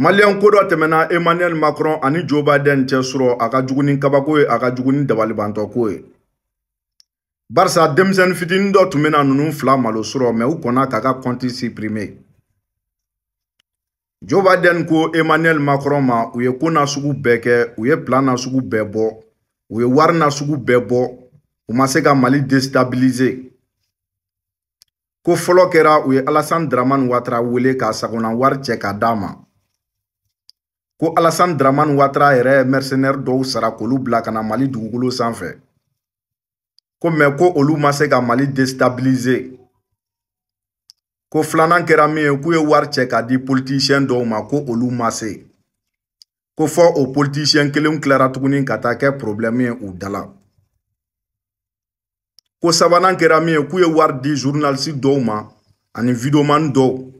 Mali an kodo temena Emmanuel Macron an ni Joe Biden chen suro akajugunin kabakwe akajugunin devalibantokwe. Barca demsen fiti nido temena nonon flan malo suro me ou konak akak konti si prime. Joe Biden kou Emmanuel Macron ma ouye kou nasugou beke, ouye plan nasugou bebo, ouye war nasugou bebo, oumase ka mali destabilize. Kou folo kera ouye Alassane Draman watra wile ka sakonan war cheka dama. ko alasan dramani watara yɛrɛ mɛrisenɛri dɔw sara k'olu bila ka na mali dugukolo sanfɛ ko mɛ ko olu ma se ka mali destabilize ko filanan kɛra min ye k'u ye wari cɛ ka di politisiyɛn dɔw ma ko olu ma se ko fɔ o politisiyɛn kelenw tilara tuguni ka taa kɛ problɛmu ye u dala ko sabanan kɛra min ye k'u ye wari di zurunalisi dɔw ma ani videomani dɔw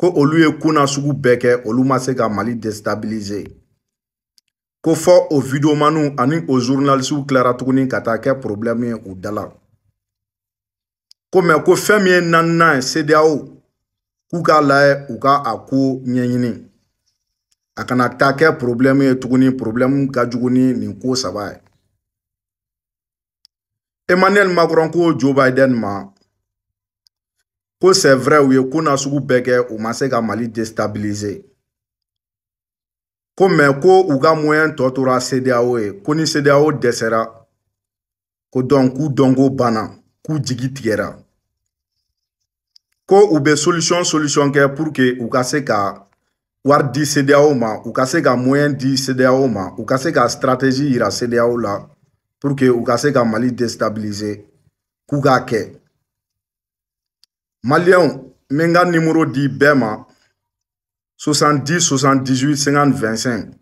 ko olu ye kuna sugu bɛɛ kɛ olu ma se ka mali destabilize ko fɔ o videomaniw ani o zurunalisiw tilara tuguni ka taa kɛ problɛmu ye u dala ko mɛ ko fɛn min ye nanina ye cdao k'u k'a layɛ u ka a ko ɲɛɲini a kana taa kɛ problɛmu ye tuguni problɛmu ka jugu ni nin ko saba ye emmanuel macron ko joe biden ma ko c'est vrai u ye ko na sugu bɛɛ kɛ u ma se ka mali destabiliser ko mɛ ko u ka moyen tɔ tora cdao ye ko ni cdao dɛsɛra ko dɔn k'u dɔnko banna k'u jigi tigɛra ko u bɛ solution solution kɛ pour que u ka se ka wari di cdao ma u ka se ka moyen di cdao ma u ka se ka stratégie yira cdao la pour que u ka se ka mali destabiliser k'u k'a kɛ Maliyɛnw n bɛ n ka nimoro di bɛɛ ma 70 78 50 25